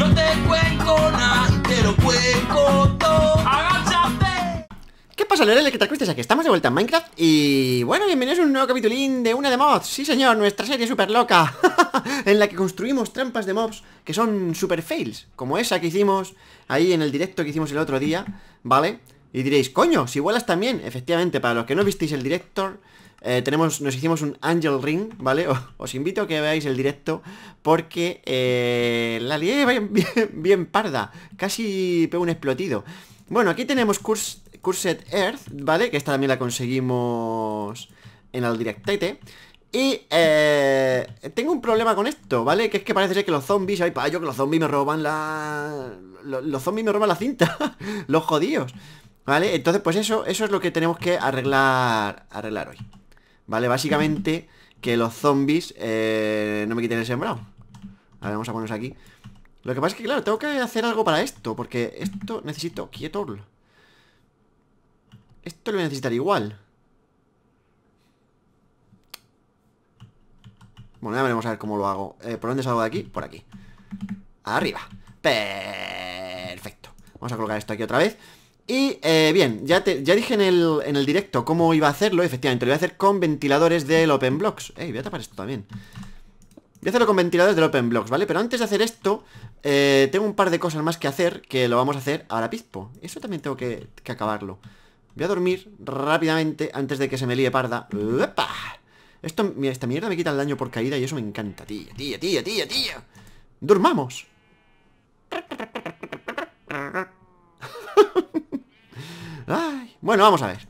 No te cuenco nada, te cuenco todo. ¡Agáchate! ¿Qué pasa, Lorele? ¿Qué tal? Cristian? Aquí estamos de vuelta en Minecraft y... Bueno, bienvenidos a un nuevo capitulín de una de mods Sí, señor, nuestra serie super loca. en la que construimos trampas de mobs que son super fails. Como esa que hicimos ahí en el directo que hicimos el otro día, ¿vale? vale y diréis, coño, si vuelas también. Efectivamente, para los que no visteis el director, eh, tenemos, nos hicimos un Angel Ring, ¿vale? Os invito a que veáis el directo porque eh, la lié bien, bien, parda. Casi pego un explotido. Bueno, aquí tenemos curse Cursed Earth, ¿vale? Que esta también la conseguimos en el directete. Y eh, tengo un problema con esto, ¿vale? Que es que parece ser que los zombies, ay yo! que los zombies me roban la... los zombies me roban la cinta, los jodidos. ¿Vale? Entonces, pues eso, eso es lo que tenemos que arreglar, arreglar hoy. ¿Vale? Básicamente que los zombies eh, no me quiten el sembrado. A ver, vamos a ponernos aquí. Lo que pasa es que, claro, tengo que hacer algo para esto, porque esto necesito quieto. Esto lo voy a necesitar igual. Bueno, ya veremos a ver cómo lo hago. Eh, ¿Por dónde salgo de aquí? Por aquí. Arriba. Perfecto. Vamos a colocar esto aquí otra vez. Y eh, bien, ya, ya dije en el, directo cómo iba a hacerlo, efectivamente, lo voy a hacer con ventiladores del Open Blocks. Ey, voy a tapar esto también. Voy a hacerlo con ventiladores del Open Blocks, ¿vale? Pero antes de hacer esto, eh, tengo un par de cosas más que hacer que lo vamos a hacer ahora pispo. Eso también tengo que, acabarlo. Voy a dormir rápidamente antes de que se me líe parda. ¡Epa! Esto, esta mierda me quita el daño por caída y eso me encanta, tía, tía, tía, tía, tía. durmamos bueno, vamos a ver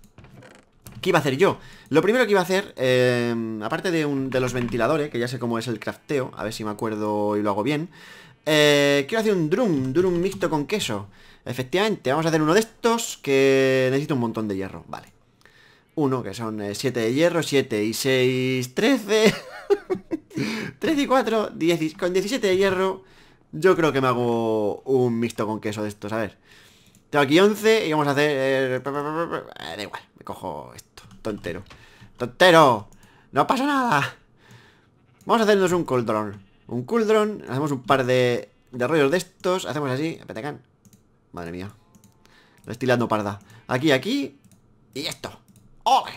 ¿Qué iba a hacer yo? Lo primero que iba a hacer, eh, aparte de, un, de los ventiladores, que ya sé cómo es el crafteo, a ver si me acuerdo y lo hago bien, eh, quiero hacer un drum, drum mixto con queso. Efectivamente, vamos a hacer uno de estos que necesita un montón de hierro, vale. Uno, que son 7 eh, de hierro, 7 y 6, 13. 13 y 4, con 17 de hierro, yo creo que me hago un mixto con queso de estos, a ver. Tengo aquí 11 y vamos a hacer... Eh, eh, da igual, me cojo esto. Tontero. ¡Tontero! ¡No pasa nada! Vamos a hacernos un cooldown. Un cooldown, hacemos un par de, de rollos de estos. Hacemos así, Madre mía. Lo estoy parda. Aquí, aquí. Y esto. ¡Ole!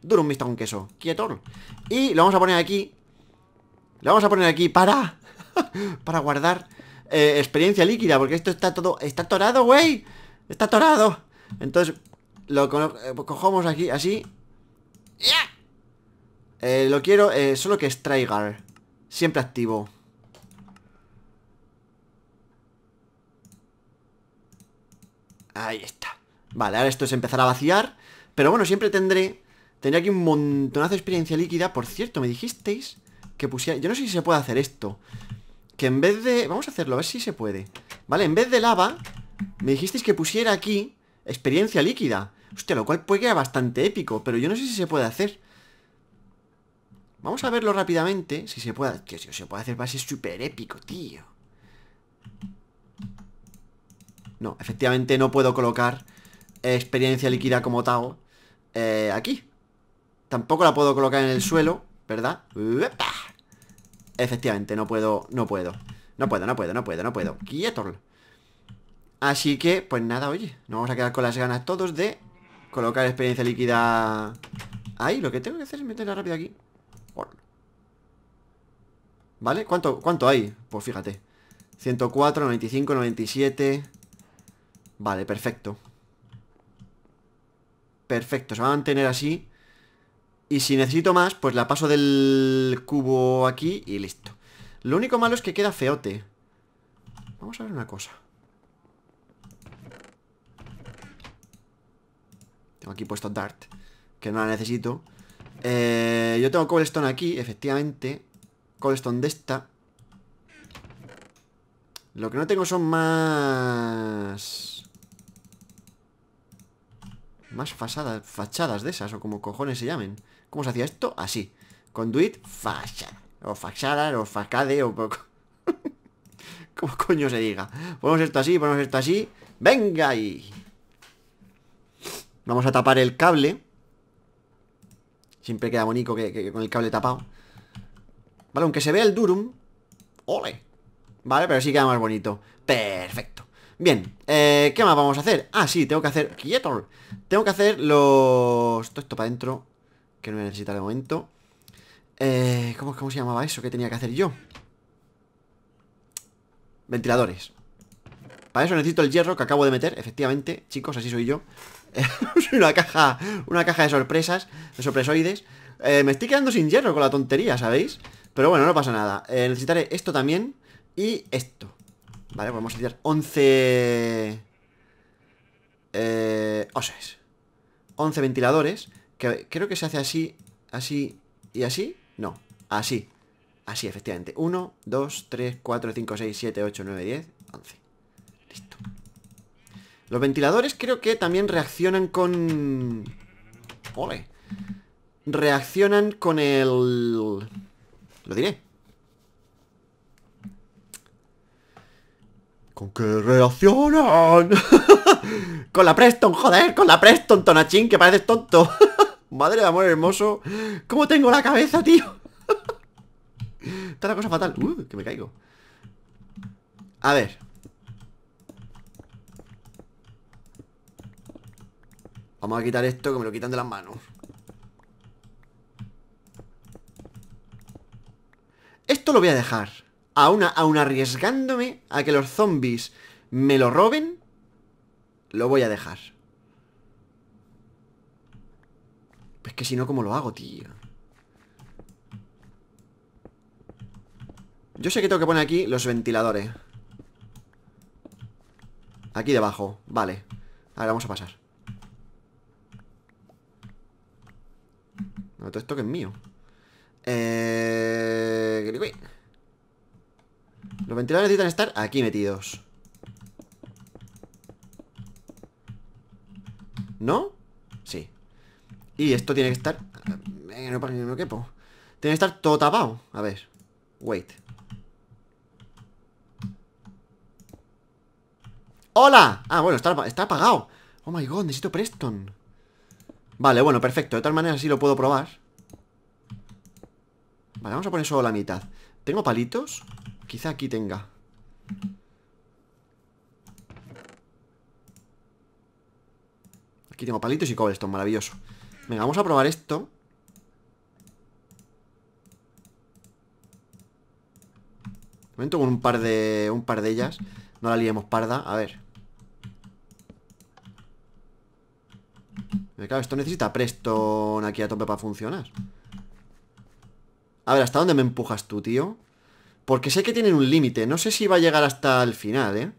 Duro un misto con queso. Quieto. Y lo vamos a poner aquí. Lo vamos a poner aquí para... para guardar eh, experiencia líquida. Porque esto está todo... Está torado, güey. ¡Está atorado! Entonces, lo cojamos eh, aquí, así. Eh, lo quiero, eh, solo que Strygar. Siempre activo. Ahí está. Vale, ahora esto es empezar a vaciar. Pero bueno, siempre tendré... Tendré aquí un montonazo de experiencia líquida. Por cierto, me dijisteis que pusiera... Yo no sé si se puede hacer esto. Que en vez de... Vamos a hacerlo, a ver si se puede. Vale, en vez de lava, me dijisteis que pusiera aquí experiencia líquida. Hostia, lo cual puede quedar bastante épico, pero yo no sé si se puede hacer. Vamos a verlo rápidamente, si se puede... que si se puede hacer va a ser súper épico, tío. No, efectivamente no puedo colocar experiencia líquida como Tao eh, aquí. Tampoco la puedo colocar en el suelo, ¿verdad? Efectivamente, no puedo, no puedo. No puedo, no puedo, no puedo, no puedo. Quieto. Así que, pues nada, oye Nos vamos a quedar con las ganas todos de Colocar experiencia líquida Ahí, lo que tengo que hacer es meterla rápido aquí ¿Vale? ¿Cuánto, cuánto hay? Pues fíjate 104, 95, 97 Vale, perfecto Perfecto, se va a mantener así Y si necesito más, pues la paso del cubo aquí y listo Lo único malo es que queda feote Vamos a ver una cosa Aquí aquí puesto Dart, que no la necesito. Eh, yo tengo cobblestone aquí, efectivamente. Cobblestone de esta. Lo que no tengo son más... Más fachadas de esas, o como cojones se llamen. ¿Cómo se hacía esto? Así. Conduit, fachada. O fachada, o facade, o... poco como coño se diga. Ponemos esto así, ponemos esto así. ¡Venga! Y... Vamos a tapar el cable. Siempre queda bonito que, con el cable tapado. Vale, aunque se vea el durum. ¡Ole! Vale, pero sí queda más bonito. Perfecto. Bien, eh, ¿qué más vamos a hacer? Ah, sí, tengo que hacer... ¡Quieto! Tengo que hacer los... Todo esto para adentro, que no me a necesitar de momento. Eh, ¿cómo, ¿Cómo se llamaba eso? ¿Qué tenía que hacer yo? Ventiladores. Para eso necesito el hierro que acabo de meter, efectivamente. Chicos, así soy yo. una caja una caja de sorpresas, de sorpresoides. Eh, me estoy quedando sin hierro con la tontería, ¿sabéis? Pero bueno, no pasa nada. Eh, necesitaré esto también y esto. Vale, vamos a tirar 11... Eh, 11 ventiladores. Que creo que se hace así, así y así. No, así. Así, efectivamente. 1, 2, 3, 4, 5, 6, 7, 8, 9, 10, 11. Listo. Los ventiladores creo que también reaccionan con... ¡Ole! Reaccionan con el... Lo diré. ¿Con qué reaccionan? con la Preston, joder, con la Preston, Tonachín, que pareces tonto. Madre de amor hermoso. ¿Cómo tengo la cabeza, tío? Está la cosa fatal. ¡Uy! Uh, que me caigo. A ver. Vamos a quitar esto que me lo quitan de las manos Esto lo voy a dejar Aún, aún arriesgándome a que los zombies me lo roben Lo voy a dejar Es pues que si no, ¿cómo lo hago, tío? Yo sé que tengo que poner aquí los ventiladores Aquí debajo, vale Ahora vamos a pasar todo esto que es mío. Eh... Los ventiladores necesitan estar aquí metidos. ¿No? Sí. Y esto tiene que estar... Eh, no, no quepo. Tiene que estar todo tapado. A ver. Wait. ¡Hola! Ah, bueno, está apagado. Oh my god, necesito Preston. Vale, bueno, perfecto. De tal manera así lo puedo probar. Vale, vamos a poner solo la mitad. ¿Tengo palitos? Quizá aquí tenga. Aquí tengo palitos y cobblestone, maravilloso. Venga, vamos a probar esto. momento con un par de. un par de ellas. No la liemos parda. A ver. Claro, esto necesita Preston aquí a tope para funcionar. A ver, ¿hasta dónde me empujas tú, tío? Porque sé que tienen un límite. No sé si va a llegar hasta el final, ¿eh?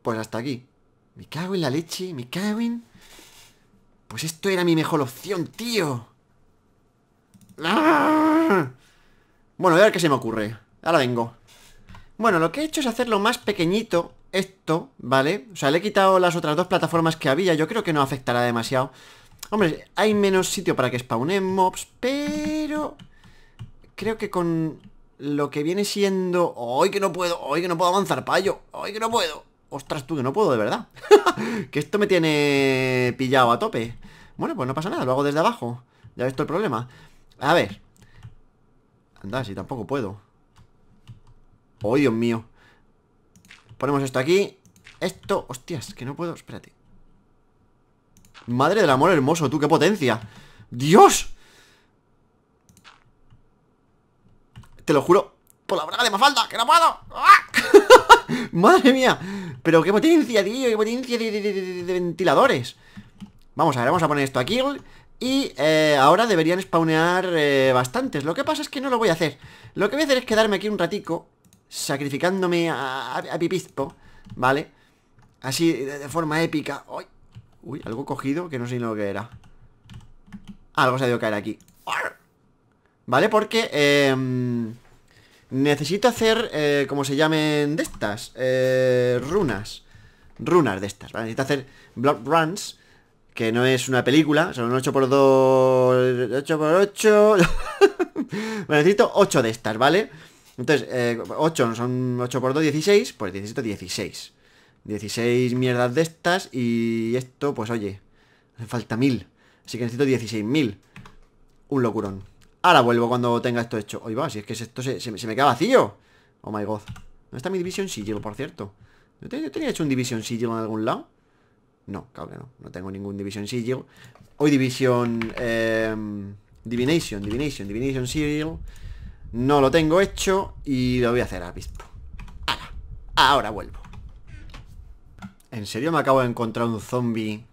Pues hasta aquí. Me cago en la leche, me cago en... Pues esto era mi mejor opción, tío. ¡Ah! Bueno, a ver qué se me ocurre. Ahora vengo. Bueno, lo que he hecho es hacerlo más pequeñito esto, ¿vale? O sea, le he quitado las otras dos plataformas que había. Yo creo que no afectará demasiado. Hombre, hay menos sitio para que spawnen mobs, pero... Creo que con lo que viene siendo... ¡Ay, que no puedo! ¡Ay, que no puedo avanzar, payo! ¡Ay, que no puedo! ¡Ostras, tú, que no puedo, de verdad! que esto me tiene pillado a tope. Bueno, pues no pasa nada, lo hago desde abajo. Ya he visto el problema. A ver, Anda, si tampoco puedo Oh, Dios mío Ponemos esto aquí Esto, hostias, que no puedo, espérate Madre del amor hermoso, tú, qué potencia ¡Dios! Te lo juro Por la braga de Mafalda, que no puedo ¡Ah! Madre mía Pero qué potencia, tío, qué potencia de, de ventiladores Vamos a ver, vamos a poner esto aquí y eh, ahora deberían spawnear eh, bastantes Lo que pasa es que no lo voy a hacer Lo que voy a hacer es quedarme aquí un ratico Sacrificándome a, a, ¿Vale? Así, de, forma épica ¡Uy! algo cogido que no sé ni lo que era Algo se ha ido a caer aquí ¿Vale? Porque em, Necesito hacer, eh, como se llamen de estas Runas Runas de estas, Necesito hacer Blood Runs que no es una película, son 8x2, 8x8... bueno, necesito 8 de estas, ¿vale? Entonces, eh, 8 son 8x2, 16, pues necesito 16. 16 mierdas de estas y esto, pues oye, hace falta 1000. Así que necesito 16.000. Un locurón. Ahora vuelvo cuando tenga esto hecho. Oye, va, si es que esto se, me queda vacío. Oh my god. ¿Dónde está mi Division Sigil, por cierto? ¿Yo, tenía hecho un Division Sigil en algún lado? No, cabrón. no. tengo ningún Division Sigil. Hoy Division... Em, Divination, Divination, Divination Sigil. No lo tengo hecho y lo voy a hacer a visto Ahora, vuelvo. ¿En serio me acabo de encontrar un zombie?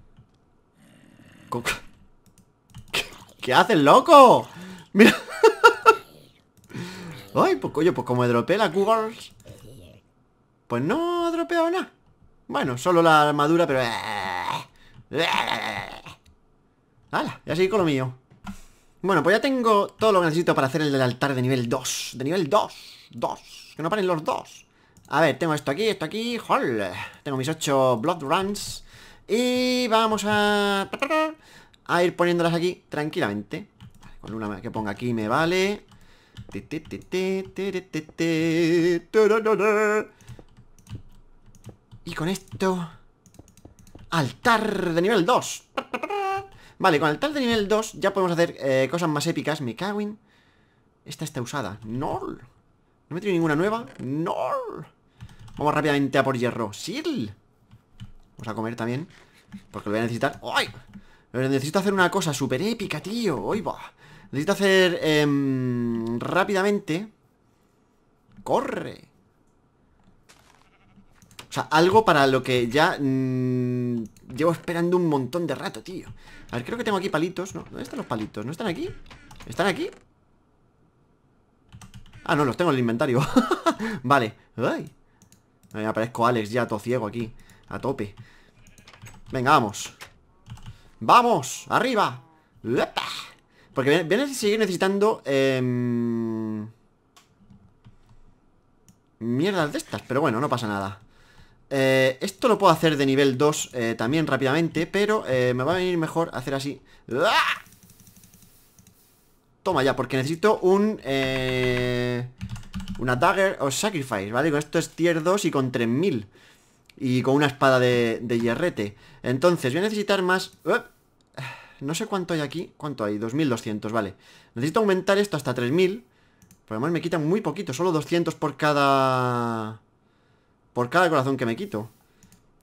¿Qué, haces, loco? Mira. Ay, pues coño, pues como dropeé la Cougars. Pues no he dropeado nada. Bueno, solo la armadura, pero... Eh, eh, eh. ¡Hala! Ya seguí con lo mío. Bueno, pues ya tengo todo lo que necesito para hacer el altar de nivel 2. De nivel 2. 2. Que no paren los dos. A ver, tengo esto aquí, esto aquí. ¡Jol! Tengo mis 8 Blood Runs. Y vamos a... A ir poniéndolas aquí tranquilamente. con una que ponga aquí me vale. Y con esto... Altar de nivel 2 Vale, con altar de nivel 2 ya podemos hacer eh, cosas más épicas Me cago en... Esta está usada No No me tenido ninguna nueva No Vamos rápidamente a por hierro Sil Vamos a comer también Porque lo voy a necesitar ¡Ay! necesito hacer una cosa súper épica, tío ¡Ay, va! Necesito hacer... Em, rápidamente Corre o sea, algo para lo que ya mm, llevo esperando un montón de rato, tío. A ver, creo que tengo aquí palitos, ¿no? ¿Dónde están los palitos? ¿No están aquí? ¿Están aquí? Ah, no, los tengo en el inventario Vale, aparezco Alex ya todo ciego aquí A tope Venga, vamos ¡Vamos! ¡Arriba! Porque voy a seguir necesitando em, Mierdas de estas Pero bueno, no pasa nada eh, esto lo puedo hacer de nivel 2 eh, también rápidamente, pero eh, me va a venir mejor hacer así. ¡Ah! Toma ya, porque necesito un... una Dagger o Sacrifice, ¿vale? Con esto es tier 2 y con 3000. Y con una espada de, hierrete. Entonces, voy a necesitar más... No sé cuánto hay aquí. ¿Cuánto hay? 2200, vale. Necesito aumentar esto hasta 3000. Por además me quitan muy poquito, solo 200 por cada... Por cada corazón que me quito.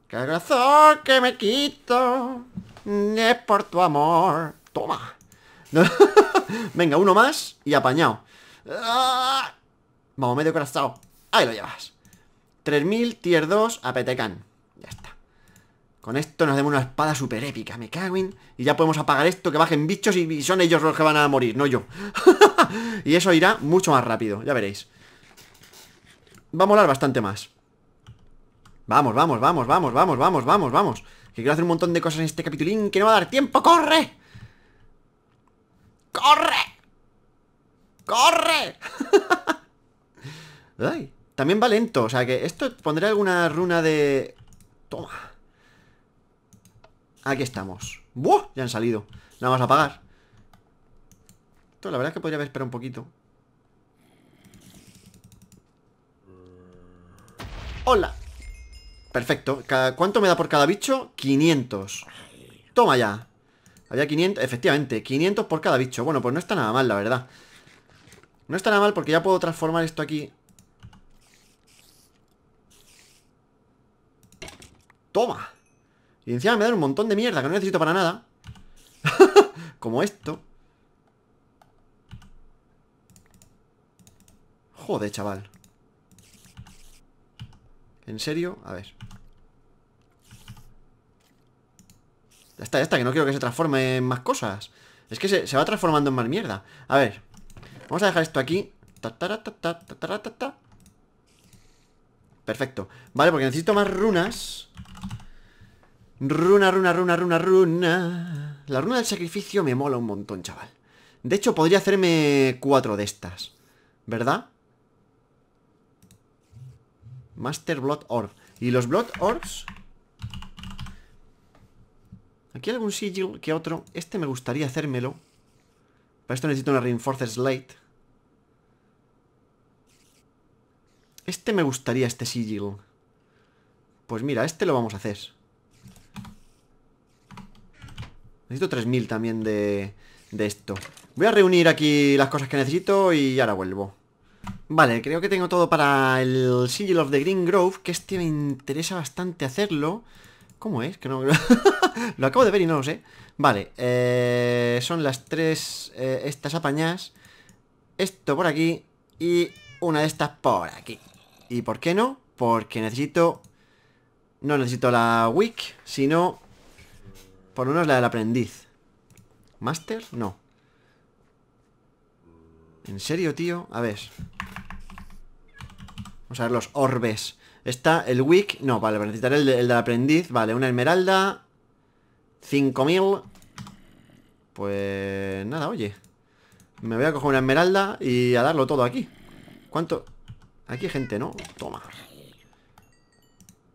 Cada corazón que me quito. Es por tu amor. Toma. Venga, uno más y apañado. Ah. Vamos, medio corazón. Ahí lo llevas. 3000, tier 2, apetecan. Ya está. Con esto nos damos una espada super épica. Me cago en... Y ya podemos apagar esto, que bajen bichos y, y son ellos los que van a morir, no yo. y eso irá mucho más rápido, ya veréis. Va a molar bastante más. Vamos, vamos, vamos, vamos, vamos, vamos, vamos, vamos. Que quiero hacer un montón de cosas en este capitulín que no va a dar tiempo. ¡Corre! ¡Corre! ¡Corre! Ay, también va lento. O sea que esto pondré alguna runa de... Toma. Aquí estamos. ¡Buah! Ya han salido. La vamos a apagar. Esto la verdad es que podría haber esperado un poquito. ¡Hola! Perfecto. ¿Cuánto me da por cada bicho? 500. Toma ya. Había 500, efectivamente, 500 por cada bicho. Bueno, pues no está nada mal, la verdad. No está nada mal porque ya puedo transformar esto aquí. ¡Toma! Y encima me da un montón de mierda que no necesito para nada. Como esto. Joder, chaval. ¿En serio? A ver Ya está, ya está, que no quiero que se transforme en más cosas Es que se, va transformando en más mierda A ver Vamos a dejar esto aquí Perfecto Vale, porque necesito más runas Runa, runa, runa, runa, runa La runa del sacrificio me mola un montón, chaval De hecho, podría hacerme cuatro de estas ¿Verdad? Master Blood Orb. Y los Blood Orbs... Aquí hay algún sigil que otro. Este me gustaría hacérmelo. Para esto necesito una Reinforced Slate. Este me gustaría, este sigil. Pues mira, este lo vamos a hacer. Necesito 3000 también de, de esto. Voy a reunir aquí las cosas que necesito y ahora vuelvo. Vale, creo que tengo todo para el Sigil of the Green Grove, que este me interesa bastante hacerlo. ¿Cómo es? Que no... lo acabo de ver y no lo sé. Vale, eh, son las tres eh, estas apañas. Esto por aquí y una de estas por aquí. ¿Y por qué no? Porque necesito... No necesito la wick, sino... Por lo menos la del aprendiz. ¿Master? No. ¿En serio, tío? A ver. Vamos a ver los orbes. Está el wick. No, vale, para necesitar el, del aprendiz. Vale, una esmeralda. 5000. Pues nada, oye. Me voy a coger una esmeralda y a darlo todo aquí. ¿Cuánto? Aquí gente, ¿no? Toma.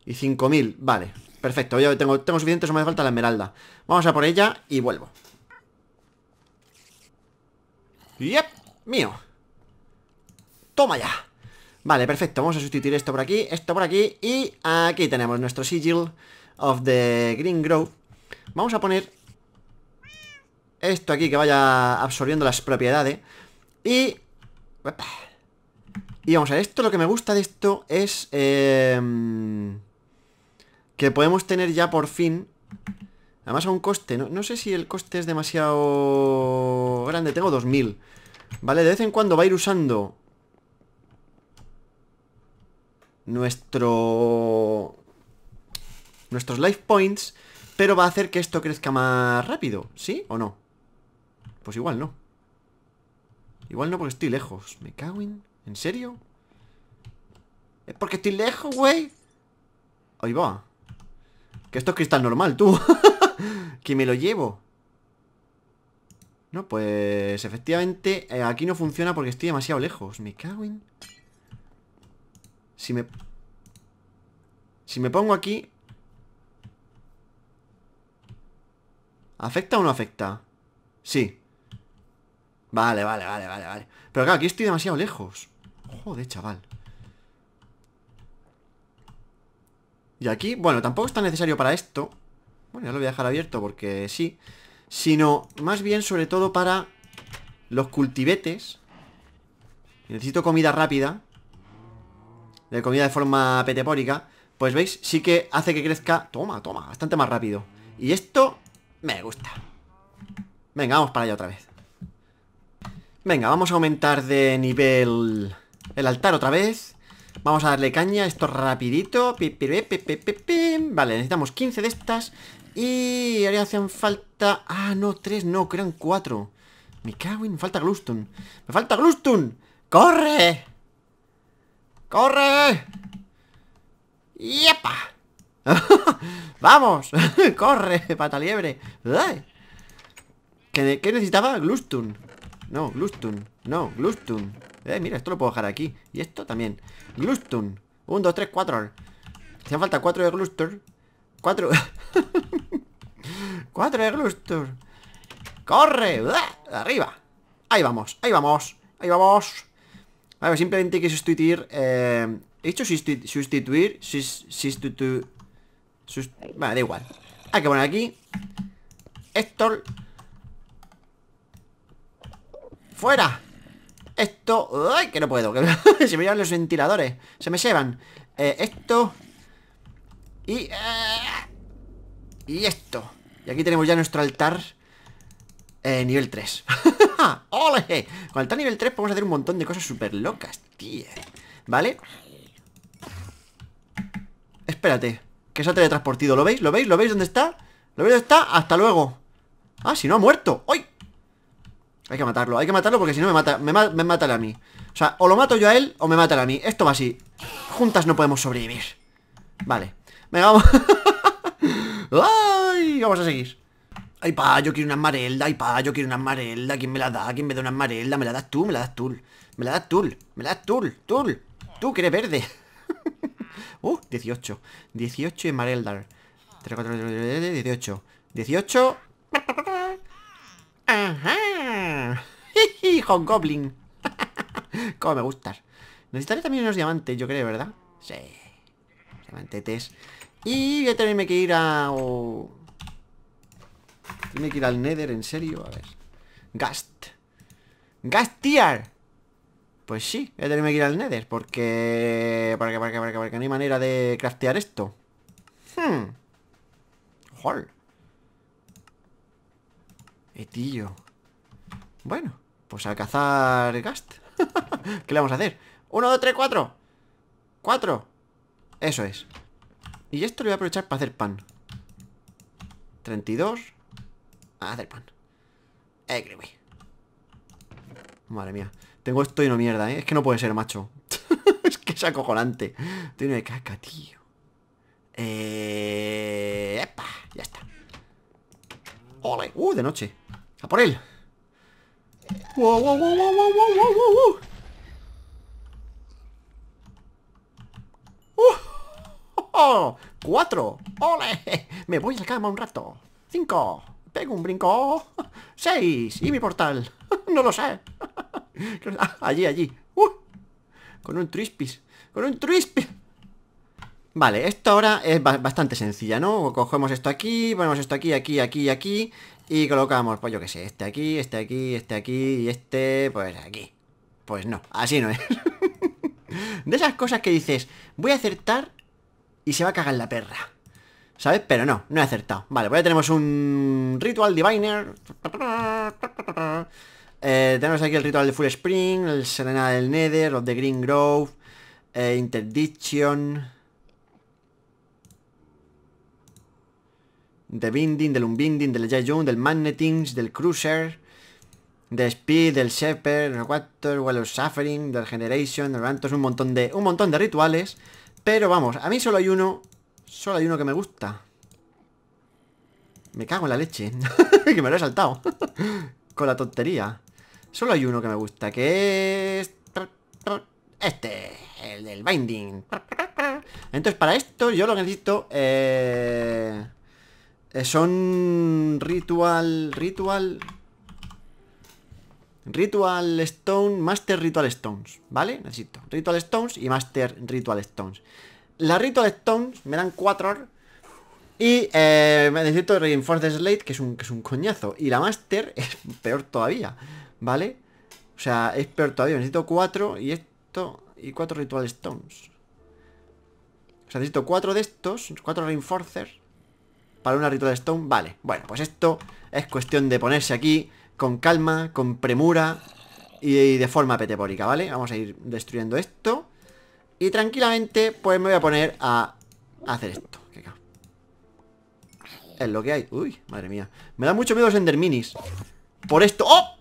Y 5000, vale. Perfecto, ya tengo, tengo suficiente, solo me falta la esmeralda. Vamos a por ella y vuelvo. ¡Yep! mío Toma ya Vale, perfecto, vamos a sustituir esto por aquí, esto por aquí Y aquí tenemos nuestro sigil of the Green Grove Vamos a poner esto aquí que vaya absorbiendo las propiedades Y... Y vamos a ver, esto lo que me gusta de esto es... Em, que podemos tener ya por fin... Además a un coste, no, no sé si el coste es demasiado grande, tengo 2000 Vale, de vez en cuando va a ir usando Nuestro... Nuestros life points Pero va a hacer que esto crezca más rápido ¿Sí o no? Pues igual no Igual no porque estoy lejos Me cago en... ¿En serio? Es porque estoy lejos, güey Ahí va Que esto es cristal normal, tú Que me lo llevo no, pues efectivamente eh, aquí no funciona porque estoy demasiado lejos. Me cago en... Si me... Si me pongo aquí... ¿Afecta o no afecta? Sí. Vale, vale, vale, vale, vale. Pero claro, aquí estoy demasiado lejos. Joder, chaval. Y aquí, bueno, tampoco está necesario para esto. Bueno, ya lo voy a dejar abierto porque sí sino más bien sobre todo para los cultivetes. Necesito comida rápida, de comida de forma petepórica, pues veis, sí que hace que crezca, toma, toma, bastante más rápido. Y esto me gusta. Venga, vamos para allá otra vez. Venga, vamos a aumentar de nivel el altar otra vez. Vamos a darle caña, esto rapidito. Vale, necesitamos 15 de estas y ahora hacen falta... Ah, no, tres, no, que eran cuatro. Me cago en... Falta Gluston ¡Me falta Gluston! ¡Corre! ¡Corre! ¡Yepa! ¡Vamos! ¡Corre, pata liebre! ¿Qué, necesitaba? Glustun. No, Glustun. No, Gluston Eh, mira, esto lo puedo dejar aquí. Y esto también. Glustun. 1, dos, tres, cuatro Hacían falta cuatro de Gluston Cuatro... Cuatro ¡Corre! ¡Arriba! Ahí vamos, ahí vamos, ahí vamos. simplemente hay que sustituir... Eh, he dicho sustituir sustituir... vale, da igual. Hay que poner aquí... Esto... ¡Fuera! Esto... que no puedo! Que se me llevan los ventiladores. Se me llevan. Eh, esto... Y... Eh, y esto. Y aquí tenemos ya nuestro altar eh, nivel 3 ¡Ole! Con altar nivel 3 podemos hacer un montón de cosas súper locas, tío ¿Vale? Espérate Que se ha teletransportido, ¿lo veis? ¿Lo veis? ¿Lo veis dónde está? ¿Lo veis dónde está? ¡Hasta luego! ¡Ah, si no ha muerto! ¡Uy! Hay que matarlo, hay que matarlo porque si no me mata, me, mata a mí O sea, o lo mato yo a él o me mata a mí Esto va así Juntas no podemos sobrevivir Vale Venga, vamos ¡Ah! y vamos a seguir. Ay, pa, yo quiero una Marelda ay, pa, yo quiero una Marelda ¿Quién me la da? ¿Quién me da una Marelda? ¿Me la das tú? ¿Me la das tú? ¿Me la das tú? ¿Me la das tú? ¿Tú? ¿Tú que verde? uh, 18. 18 y marelda 3, 4, 18. 18. ¡Ajá! Goblin! ¡Cómo me gustas. Necesitaré también unos diamantes, yo creo, ¿verdad? Sí. Diamantetes. Y voy a tenerme que ir a... Tiene que ir al Nether, ¿en serio? A ver. Gast. ¡Gastiar! Pues sí, voy a que ir al Nether porque... para porque, para Que no hay manera de craftear esto. Hmm. Jol. Etillo! Bueno, pues a cazar Gast. ¿Qué le vamos a hacer? ¡Uno, dos, tres, cuatro! ¡Cuatro! Eso es. Y esto lo voy a aprovechar para hacer pan. 32 Haz ah, el pan. Eh, Madre mía. Tengo esto y no mierda, ¿eh? Es que no puede ser, macho. es que es acojonante. Tiene de caca, tío. Eh... ¡Epa! Ya está. ¡Ole! ¡Uh! De noche. ¡A por él! ¡Wow, wow, wow, wow, wow, wow, uh ¡Cuatro! ¡Ole! Me voy a la cama un rato. ¡Cinco! Pego un brinco. Seis. ¿Y mi portal? No lo sé. Allí, allí. Uh, con un trispis. Con un trispis. Vale, esto ahora es bastante sencilla, ¿no? Cogemos esto aquí, ponemos esto aquí, aquí, aquí, aquí Y colocamos, pues yo qué sé, este aquí, este aquí, este aquí y este, pues aquí Pues no, así no es De esas cosas que dices, voy a acertar y se va a cagar la perra ¿Sabes? Pero no, no he acertado Vale, pues ya tenemos un Ritual Diviner eh, Tenemos aquí el Ritual de Full Spring El Serena del Nether, los de Green Grove eh, Interdiction The Binding, del Unbinding, del Jai del Magnetings, del Cruiser de Speed, del Shepherd, del Water, of Suffering, del Generation, del un montón de un montón de rituales, pero vamos, a mí solo hay uno Solo hay uno que me gusta. Me cago en la leche. que me lo he saltado. Con la tontería. Solo hay uno que me gusta, que es... Este, el del binding. Entonces, para esto yo lo que necesito... Eh, eh, son ritual... Ritual... Ritual Stone, Master Ritual Stones, ¿vale? Necesito Ritual Stones y Master Ritual Stones la ritual Stones me dan 4 Y eh, necesito Reinforced Slate, que es, un, que es un coñazo. Y la Master es peor todavía, ¿vale? O sea, es peor todavía. Necesito 4 y esto... Y 4 Ritual Stones. O sea, necesito 4 de estos, 4 Reinforcers. Para una Ritual Stone, vale. Bueno, pues esto es cuestión de ponerse aquí con calma, con premura y, de forma petebórica, ¿vale? Vamos a ir destruyendo esto. Y tranquilamente, pues me voy a poner a hacer esto. Es lo que hay. Uy, madre mía. Me da mucho miedo los enderminis. Por esto. ¡Oh!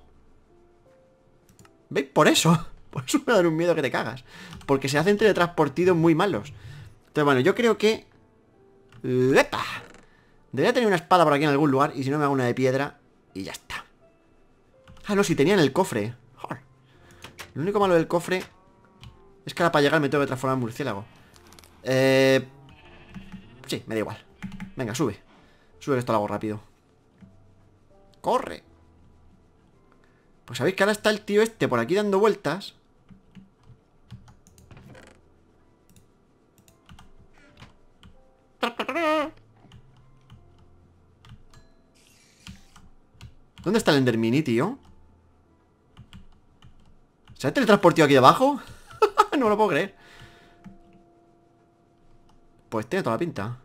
¿Veis? Por eso. Por eso me dan un miedo que te cagas. Porque se hacen teletransportidos muy malos. Entonces, bueno, yo creo que... ¡Lepa! Debería tener una espada por aquí en algún lugar. Y si no, me hago una de piedra. Y ya está. Ah, no, si tenía en el cofre. Lo único malo del cofre es que ahora para llegar me tengo que transformar en murciélago. Eh... Sí, me da igual. Venga, sube. Sube que esto lo hago rápido. ¡Corre! Pues sabéis que ahora está el tío este por aquí dando vueltas. ¿Dónde está el Endermini, tío? ¿Se ha teletransportado aquí abajo? no lo puedo creer. Pues tiene toda la pinta.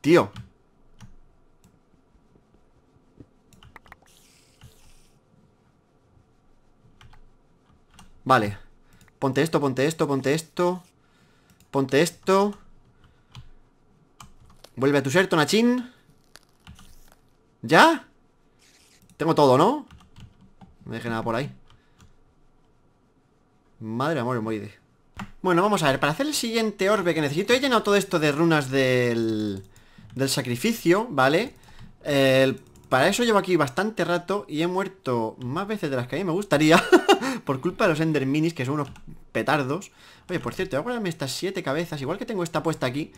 Tío. Vale. Ponte esto, ponte esto, ponte esto. Ponte esto. Vuelve a tu ser, Tonachín. ¿Ya? Tengo todo, ¿no? No deje nada por ahí Madre amor, de... Bueno, vamos a ver, para hacer el siguiente orbe que necesito He llenado todo esto de runas del... Del sacrificio, ¿vale? Para eso llevo aquí bastante rato y he muerto más veces de las que a mí me gustaría Por culpa de los Ender Minis, que son unos petardos Oye, por cierto, voy a guardarme estas siete cabezas Igual que tengo esta puesta aquí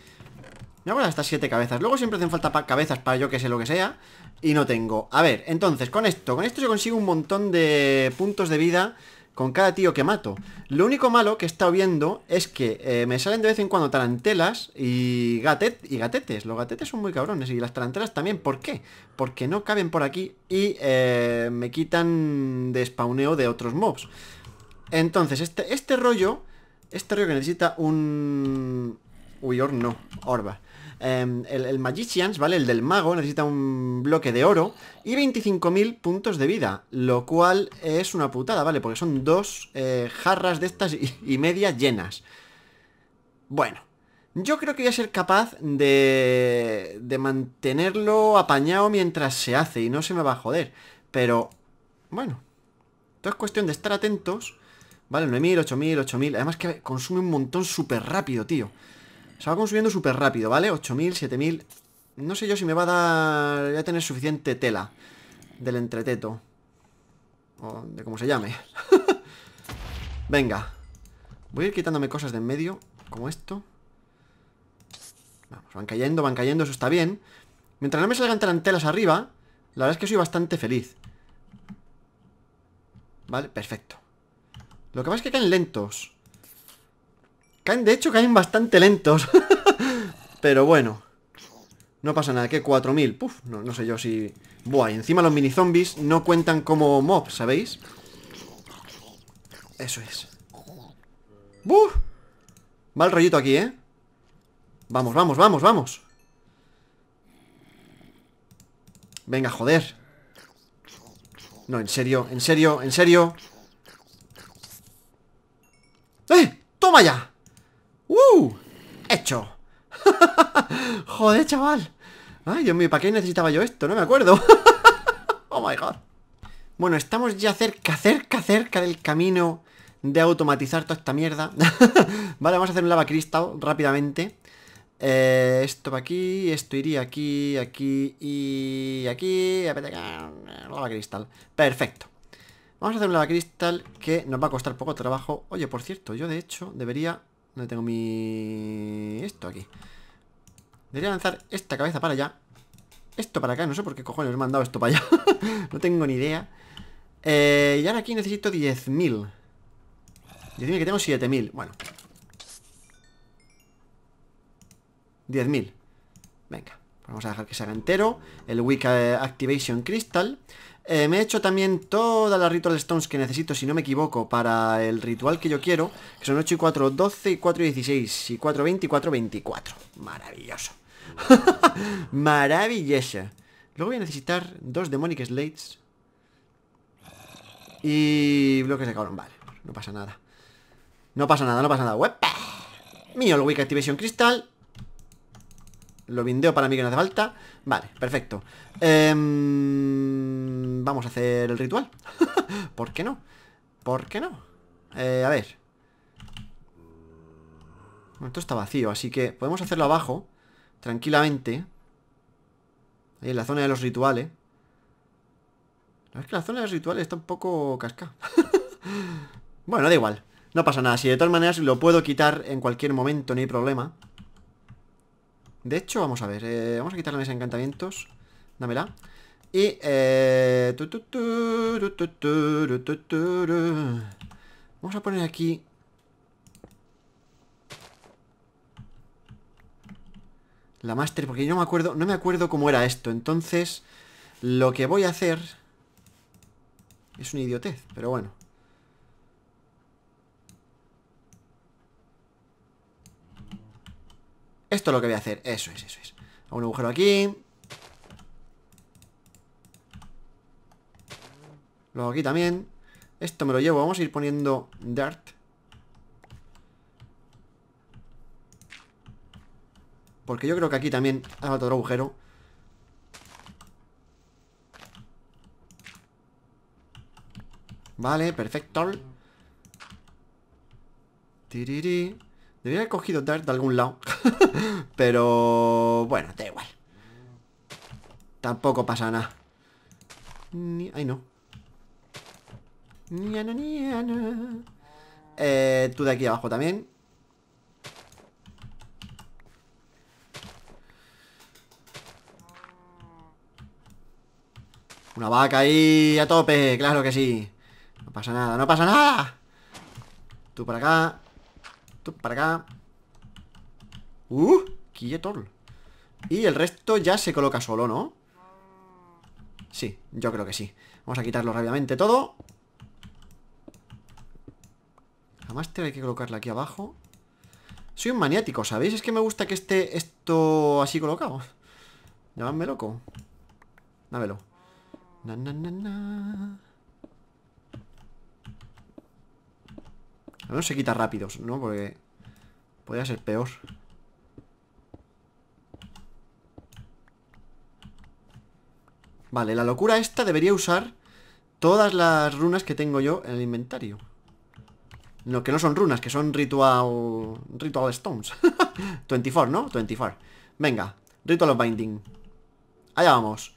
me hago hasta siete cabezas. Luego siempre hacen falta cabezas para yo que sé lo que sea. Y no tengo. A ver, entonces, con esto. Con esto yo consigo un montón de puntos de vida con cada tío que mato. Lo único malo que he estado viendo es que eh, me salen de vez en cuando tarantelas y, gatet y gatetes. Los gatetes son muy cabrones y las tarantelas también. ¿Por qué? Porque no caben por aquí y eh, me quitan de spawneo de otros mobs. Entonces, este, este rollo... Este rollo que necesita un... Uy, no, orba. Em, el, Magicians, ¿vale? El del mago necesita un bloque de oro y 25.000 puntos de vida, lo cual es una putada, ¿vale? Porque son dos eh, jarras de estas y, media llenas. Bueno, yo creo que voy a ser capaz de, de mantenerlo apañado mientras se hace y no se me va a joder. Pero, bueno, todo es cuestión de estar atentos. Vale, 9.000, 8.000, 8.000. Además que consume un montón súper rápido, tío. Se va consumiendo súper rápido, ¿vale? 8000, 7000... No sé yo si me va a dar... Voy a tener suficiente tela del entreteto. O de como se llame. Venga. Voy a ir quitándome cosas de en medio, como esto. Vamos, van cayendo, van cayendo, eso está bien. Mientras no me salgan telas arriba, la verdad es que soy bastante feliz. Vale, perfecto. Lo que pasa es que caen lentos. Caen, de hecho, caen bastante lentos. Pero bueno. No pasa nada, que 4000. no, sé yo si... Buah, y encima los mini zombies no cuentan como mobs, ¿sabéis? Eso es. ¡Buf! Va el rollito aquí, ¿eh? Vamos, vamos, vamos, vamos. Venga, joder. No, en serio, en serio, en serio. ¡Eh! ¡Toma ya! ¡Uh! ¡Hecho! ¡Joder, chaval! Ay, Dios mío, ¿para qué necesitaba yo esto? No me acuerdo Oh my god Bueno, estamos ya cerca, cerca, cerca del camino De automatizar toda esta mierda Vale, vamos a hacer un lava cristal rápidamente eh, esto va aquí, esto iría aquí, aquí y aquí. Lava cristal. Perfecto. Vamos a hacer un lava cristal que nos va a costar poco trabajo. Oye, por cierto, yo de hecho debería no tengo mi... Esto aquí Debería lanzar esta cabeza para allá Esto para acá, no sé por qué cojones me he mandado esto para allá No tengo ni idea eh, Y ahora aquí necesito 10.000 10.000 que tengo 7.000 Bueno 10.000 Venga, pues vamos a dejar que se haga entero El Weak Activation Crystal eh, me he hecho también todas las Ritual Stones que necesito, si no me equivoco, para el ritual que yo quiero, que son 8 y 4, 12 y 4 y 16, y 4, 20 y 4, 24. Maravilloso. Maravillosa. Luego voy a necesitar dos Demonic Slates y bloques de cabrón. Vale, no pasa nada. No pasa nada, no pasa nada. ¡Wepa! Mío, el Activation Crystal. Lo vindeo para mí que no hace falta. Vale, perfecto. Em, vamos a hacer el ritual. ¿Por qué no? ¿Por qué no? Eh, a ver. Esto está vacío, así que podemos hacerlo abajo, tranquilamente. Ahí en la zona de los rituales. que la zona de los rituales está un poco casca. bueno, da igual. No pasa nada. Si de todas maneras lo puedo quitar en cualquier momento, no hay problema. De hecho, vamos a ver. Eh, vamos a quitar la mesa de encantamientos. Dámela. Y... Vamos a poner aquí... La master, porque yo no me acuerdo, no me acuerdo cómo era esto. Entonces, lo que voy a hacer... Es una idiotez, pero bueno. Esto es lo que voy a hacer. Eso es, eso es. A un agujero aquí. Luego aquí también. Esto me lo llevo. Vamos a ir poniendo Dart. Porque yo creo que aquí también hago otro agujero. Vale, perfecto. Tiriri. Debería haber cogido Dart de algún lado. Pero... Bueno, da igual. Tampoco pasa nada. Ay, no. Eh, tú de aquí abajo también. Una vaca ahí a tope, claro que sí. No pasa nada, no pasa nada. Tú para acá. Tú para acá. Uh, ¡Quieto! Y el resto ya se coloca solo, ¿no? Sí, yo creo que sí. Vamos a quitarlo rápidamente todo. Más hay que colocarla aquí abajo. Soy un maniático, ¿sabéis? Es que me gusta que esté esto así colocado. Llamadme loco. Dámelo. Na, se quita rápidos, ¿no? Porque podría ser peor. Vale, la locura esta debería usar todas las runas que tengo yo en el inventario. No, que no son runas, que son ritual... Ritual stones. 24, ¿no? 24. Venga, ritual of binding. Allá vamos.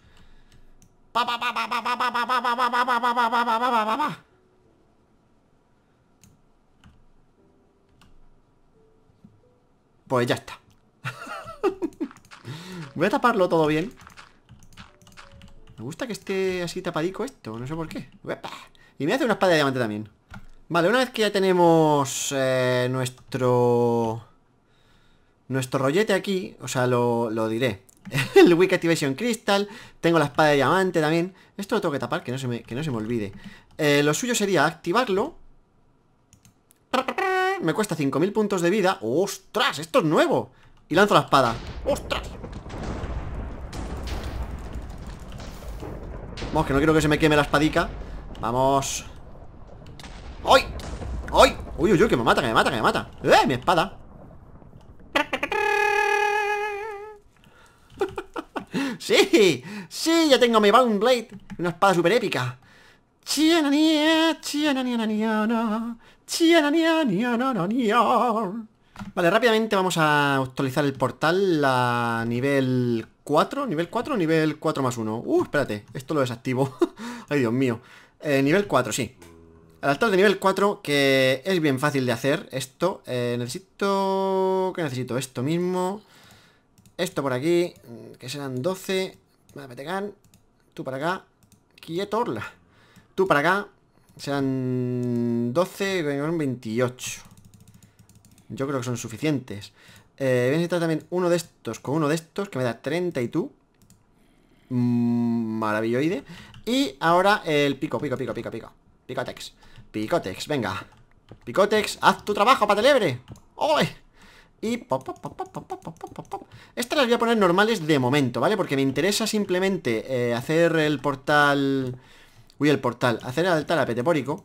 Pues ya está. Voy a taparlo todo bien. Me gusta que esté así tapadico esto, no sé por qué. Y me hace una espada de diamante también. Vale, una vez que ya tenemos eh, nuestro... Nuestro rollete aquí, o sea, lo, diré. el Weak Activation Crystal, tengo la espada de diamante también. Esto lo tengo que tapar, que no se me, que no se me olvide. Eh, lo suyo sería activarlo. Me cuesta 5.000 puntos de vida. ¡Ostras! Esto es nuevo. Y lanzo la espada. ¡Ostras! Vamos, que no quiero que se me queme la espadica. Vamos. ¡Ay! ¡Ay! ¡Uy, uy, uy! Que me mata, que me mata, que me mata ¡Eh! Mi espada ¡Sí! ¡Sí! Ya tengo mi Bound Blade Una espada super épica Vale, rápidamente vamos a actualizar el portal a nivel 4, nivel 4 nivel 4 más 1. Uh, espérate, esto lo desactivo. Ay, Dios mío. Eh, nivel 4, sí. Al altar de nivel 4, que es bien fácil de hacer, esto, eh, necesito... ¿Qué necesito? Esto mismo, esto por aquí, mm, que serán 12, petecan, tú para acá, quietorla tú para acá, serán 12, 28. Yo creo que son suficientes. Eh, voy a necesitar también uno de estos con uno de estos, que me da 30 y tú. Mm, maravilloide. Y ahora el pico, pico, pico, pico, pico. Picotex. Picotex, venga Picotex, haz tu trabajo, patelebre Oye, Y pop, pop, pop, pop, pop, pop, pop, Estas las voy a poner normales de momento, ¿vale? Porque me interesa simplemente eh, hacer el portal... Uy, el portal. Hacer el altar apetepórico.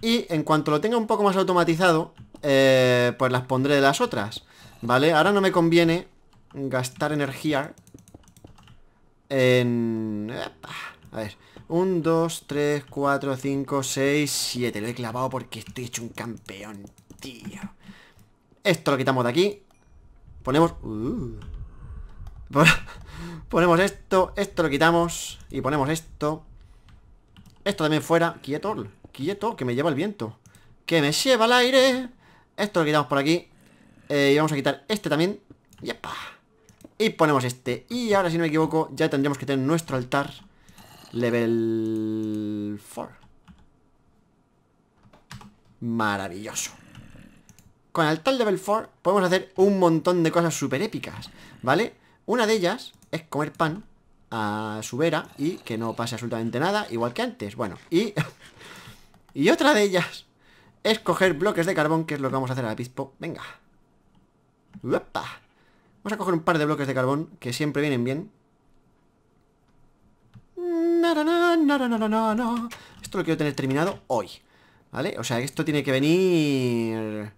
Y en cuanto lo tenga un poco más automatizado, eh, pues las pondré de las otras. ¿Vale? Ahora no me conviene gastar energía en... A ver. 1, 2, 3, 4, 5, 6, 7. Lo he clavado porque estoy hecho un campeón, tío. Esto lo quitamos de aquí. Ponemos... Uh. ponemos esto, esto lo quitamos y ponemos esto. Esto también fuera. Quieto, quieto, que me lleva el viento. Que me lleva el aire. Esto lo quitamos por aquí. Eh, y vamos a quitar este también. Y ponemos este. Y ahora, si no me equivoco, ya tendríamos que tener nuestro altar Level 4 Maravilloso Con el tal level 4 podemos hacer un montón de cosas súper épicas ¿Vale? Una de ellas es comer pan a su vera y que no pase absolutamente nada, igual que antes. Bueno, y... y otra de ellas es coger bloques de carbón, que es lo que vamos a hacer a apispo. Venga. Vamos a coger un par de bloques de carbón, que siempre vienen bien. Esto lo quiero tener terminado hoy. ¿Vale? O sea, esto tiene que venir...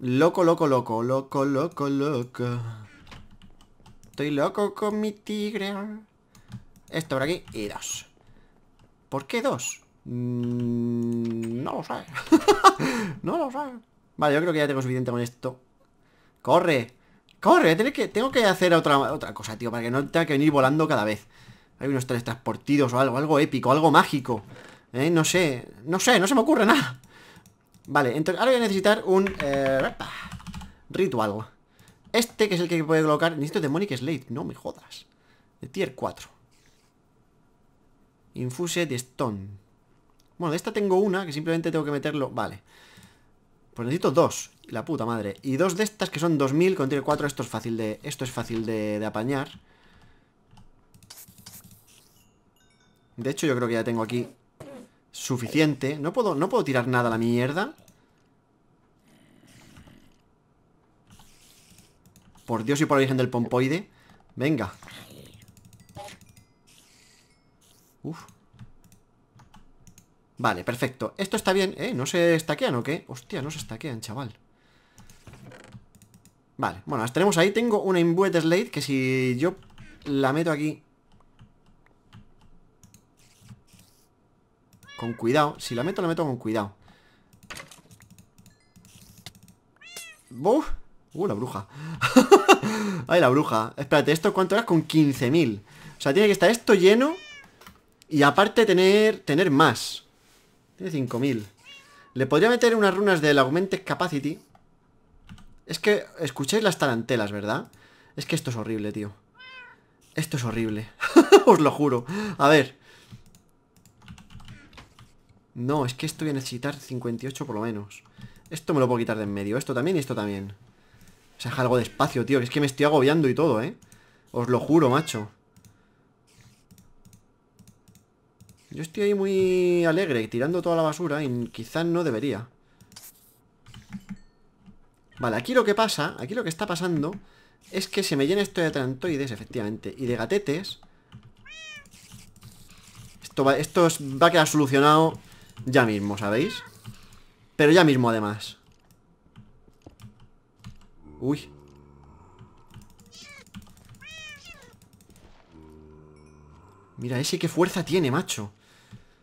Loco, loco, loco, loco, loco, loco. Estoy loco con mi tigre. Esto por aquí y dos. ¿Por qué dos? Mm, no lo sé. no lo sé. Vale, yo creo que ya tengo suficiente con esto. ¡Corre! ¡Corre! Tengo que, tengo que hacer otra, otra cosa, tío, para que no tenga que venir volando cada vez. Hay unos teletransportidos o algo, algo épico, algo mágico. ¿eh? No sé, no sé, no se me ocurre nada. Vale, entonces ahora voy a necesitar un... Eh, ritual. Este que es el que puede colocar... Necesito Demonic Slate, no me jodas. De tier 4. Infuse de Stone. Bueno, de esta tengo una que simplemente tengo que meterlo... Vale. Pues necesito dos, la puta madre. Y dos de estas que son 2000 con tier 4. Esto es fácil de, esto es fácil de, de apañar. De hecho, yo creo que ya tengo aquí suficiente. No puedo, no puedo tirar nada a la mierda. Por Dios y por origen del pompoide. Venga. Uf. Vale, perfecto. Esto está bien, ¿eh? ¿No se estaquean o qué? Hostia, no se estaquean, chaval. Vale, bueno, las tenemos ahí. Tengo una Imbued Slate que si yo la meto aquí Con cuidado. Si la meto, la meto con cuidado. ¡Buf! Uh, la bruja. Ay, la bruja. Espérate, ¿esto cuánto era? Con 15.000. O sea, tiene que estar esto lleno. Y aparte tener, tener más. Tiene 5.000. Le podría meter unas runas del Augmented Capacity. Es que escucháis las tarantelas, ¿verdad? Es que esto es horrible, tío. Esto es horrible. Os lo juro. A ver. No, es que esto voy a necesitar 58 por lo menos. Esto me lo puedo quitar de en medio. Esto también y esto también. O sea, algo de espacio, tío. Que es que me estoy agobiando y todo, ¿eh? Os lo juro, macho. Yo estoy ahí muy alegre, tirando toda la basura y quizás no debería. Vale, aquí lo que pasa, aquí lo que está pasando es que se me llena esto de atlantoides, efectivamente, y de gatetes. Esto esto va a quedar solucionado ya mismo, ¿sabéis? Pero ya mismo, además Uy Mira, ese qué fuerza tiene, macho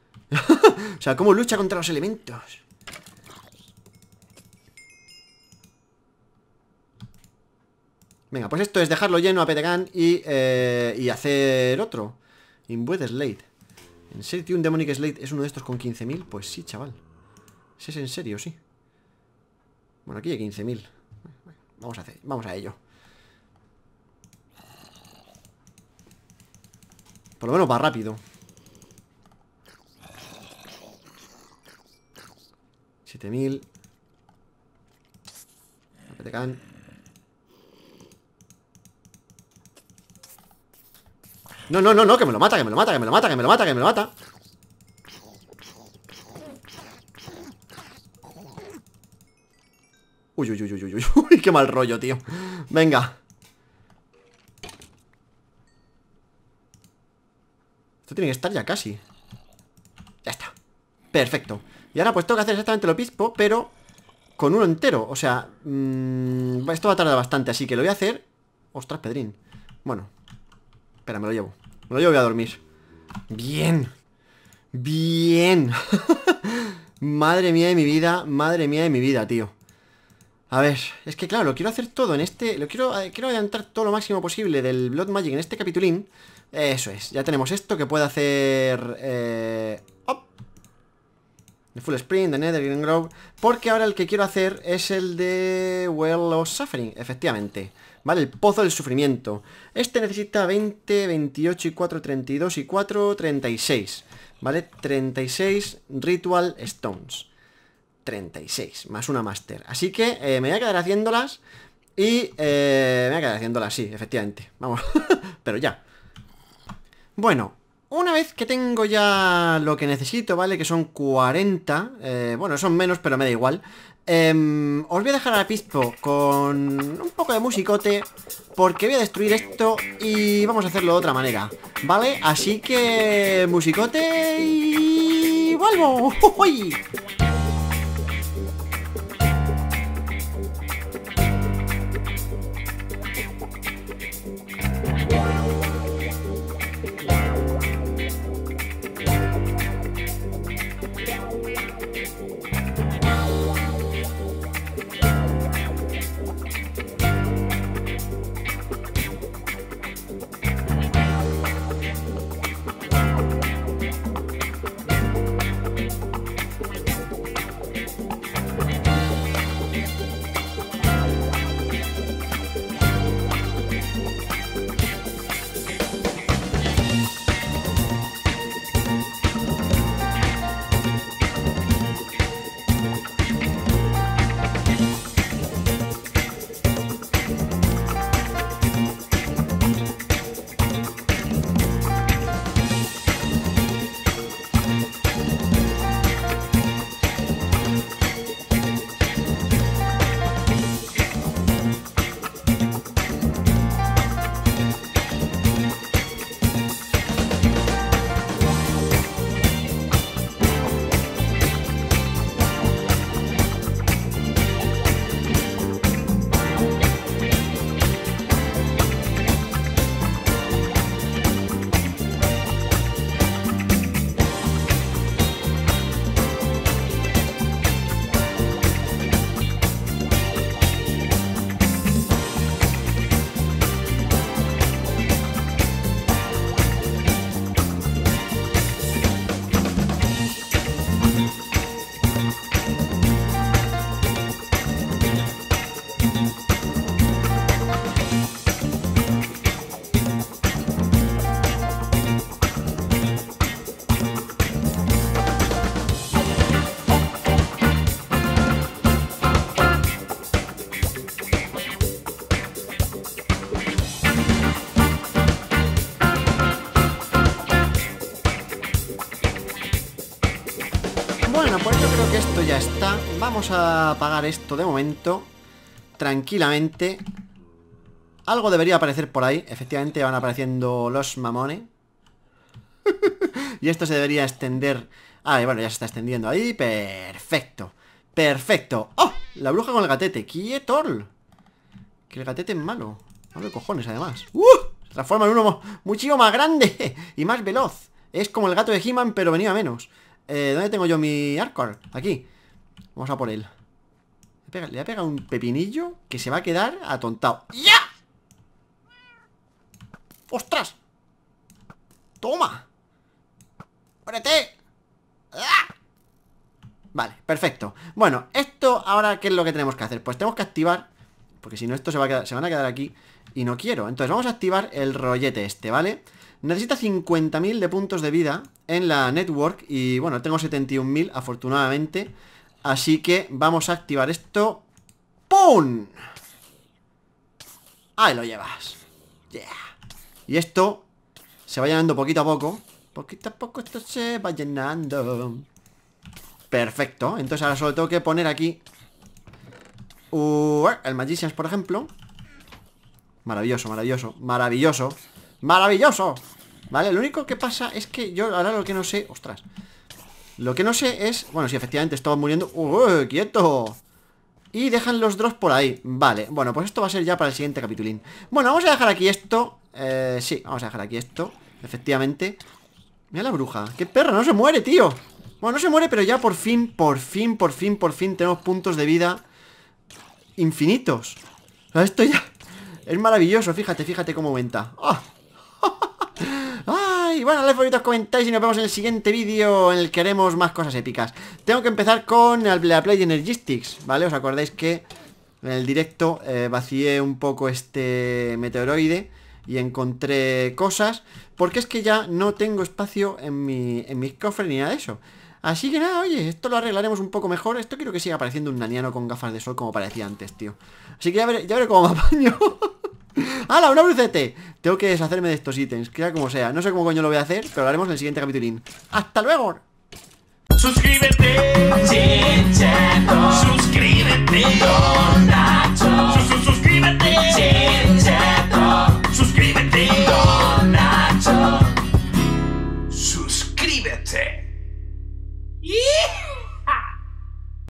O sea, cómo lucha contra los elementos Venga, pues esto es dejarlo lleno a Petegan y, eh, y hacer otro. Inbued Slate. ¿En serio, ¿Un Demonic Slate es uno de estos con 15.000? Pues sí, chaval. Si es en serio, sí. Bueno, aquí hay 15.000. Vamos a hacer, vamos a ello. Por lo menos va rápido. 7000. No, no, no, no, que me lo mata, que me lo mata, que me lo mata, que me lo mata, que me lo mata. Uy, uy, uy, uy, uy, uy, qué mal rollo, tío. Venga. Esto tiene que estar ya casi. Ya está. Perfecto. Y ahora pues tengo que hacer exactamente lo mismo, pero con uno entero. O sea, mm, esto va a tardar bastante, así que lo voy a hacer... Ostras, Pedrín. Bueno, espera, me lo llevo. Bueno, yo voy a dormir. Bien. Bien. madre mía de mi vida, madre mía de mi vida, tío. A ver, es que claro, lo quiero hacer todo en este... Lo quiero, eh, quiero adelantar todo lo máximo posible del Blood Magic en este capitulín. Eso es, ya tenemos esto que puede hacer... Eh, op. Full Sprint, de Nether, Green Grove... Porque ahora el que quiero hacer es el de... Well of Suffering, efectivamente. ¿Vale? El pozo del sufrimiento. Este necesita 20, 28 y 4, 32 y 4, 36. ¿Vale? 36 Ritual Stones. 36, más una Master. Así que eh, me voy a quedar haciéndolas. Y eh, me voy a quedar haciéndolas, sí, efectivamente. Vamos, pero ya. Bueno, una vez que tengo ya lo que necesito, ¿vale? Que son 40, eh, bueno, son menos, pero me da igual. Em, os voy a dejar a Pispo con un poco de musicote Porque voy a destruir esto y vamos a hacerlo de otra manera ¿Vale? Así que musicote y... ¡Vuelvo! esto ya está Vamos a apagar esto de momento Tranquilamente Algo debería aparecer por ahí Efectivamente van apareciendo los mamones Y esto se debería extender Ah, bueno, ya se está extendiendo ahí Perfecto Perfecto ¡Oh! La bruja con el gatete ¡Quietol! Que el gatete es malo Malo de cojones, además ¡Uh! Se transforma en uno muchísimo más grande Y más veloz Es como el gato de He-Man, pero venía menos eh, ¿Dónde tengo yo mi Arcor? Aquí Vamos a por él Le voy pegado un pepinillo que se va a quedar atontado ¡Ya! ¡Ostras! ¡Toma! ¡Órete! ¡Ah! Vale, perfecto Bueno, esto ahora ¿qué es lo que tenemos que hacer? Pues tenemos que activar Porque si no esto se, va a se van a quedar aquí Y no quiero Entonces vamos a activar el rollete este, ¿vale? vale Necesita 50.000 de puntos de vida en la network y bueno, tengo 71.000 afortunadamente. Así que vamos a activar esto. ¡Pum! Ahí lo llevas. Yeah. Y esto se va llenando poquito a poco. Poquito a poco esto se va llenando. Perfecto. Entonces ahora solo tengo que poner aquí... Uh, el Magicians, por ejemplo. Maravilloso, maravilloso, maravilloso ¡Maravilloso! ¿Vale? Lo único que pasa es que yo ahora lo que no sé... ¡Ostras! Lo que no sé es... Bueno, si efectivamente estamos muriendo... ¡Uh! quieto! Y dejan los drops por ahí Vale, bueno, pues esto va a ser ya para el siguiente capitulín Bueno, vamos a dejar aquí esto eh, Sí, vamos a dejar aquí esto Efectivamente Mira la bruja ¡Qué perra! ¡No se muere, tío! Bueno, no se muere, pero ya por fin, por fin, por fin, por fin Tenemos puntos de vida Infinitos Esto ya es maravilloso Fíjate, fíjate cómo aumenta ¡Oh! Ay, bueno, los favoritos, comentáis y nos vemos en el siguiente vídeo en el que haremos más cosas épicas. Tengo que empezar con la Play Energistics, ¿vale? Os acordáis que en el directo eh, vacié un poco este meteoroide y encontré cosas, porque es que ya no tengo espacio en mi, en mi cofre ni nada de eso. Así que nada, oye, esto lo arreglaremos un poco mejor. Esto quiero que siga apareciendo un naniano con gafas de sol como parecía antes, tío. Así que ya veré, ya veré cómo me apaño. ¡Hala, una brucete! Tengo que deshacerme de estos ítems, que sea como sea No sé cómo coño lo voy a hacer, pero lo haremos en el siguiente capitulín ¡Hasta luego! Suscríbete Suscríbete Suscríbete Suscríbete Suscríbete Suscríbete